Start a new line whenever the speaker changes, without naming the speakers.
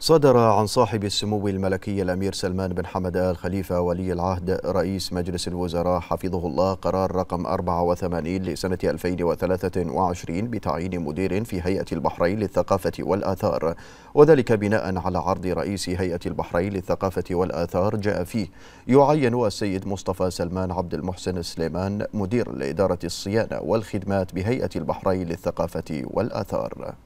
صدر عن صاحب السمو الملكي الأمير سلمان بن حمد آل خليفة ولي العهد رئيس مجلس الوزراء حفظه الله قرار رقم 84 لسنة 2023 بتعيين مدير في هيئة البحرين للثقافة والآثار وذلك بناء على عرض رئيس هيئة البحرين للثقافة والآثار جاء فيه يعين السيد مصطفى سلمان عبد المحسن سليمان مدير لإدارة الصيانة والخدمات بهيئة البحرين للثقافة والآثار